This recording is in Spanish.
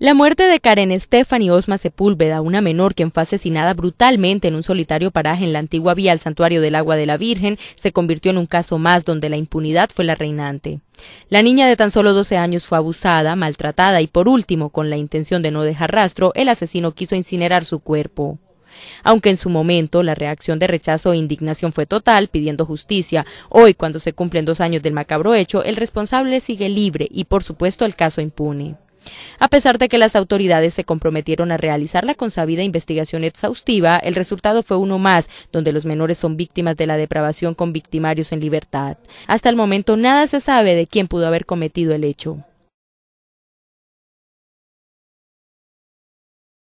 La muerte de Karen Stephanie Osma Sepúlveda, una menor quien fue asesinada brutalmente en un solitario paraje en la antigua vía al Santuario del Agua de la Virgen, se convirtió en un caso más donde la impunidad fue la reinante. La niña de tan solo 12 años fue abusada, maltratada y por último, con la intención de no dejar rastro, el asesino quiso incinerar su cuerpo. Aunque en su momento la reacción de rechazo e indignación fue total, pidiendo justicia, hoy, cuando se cumplen dos años del macabro hecho, el responsable sigue libre y, por supuesto, el caso impune. A pesar de que las autoridades se comprometieron a realizar la consabida investigación exhaustiva, el resultado fue uno más, donde los menores son víctimas de la depravación con victimarios en libertad. Hasta el momento nada se sabe de quién pudo haber cometido el hecho.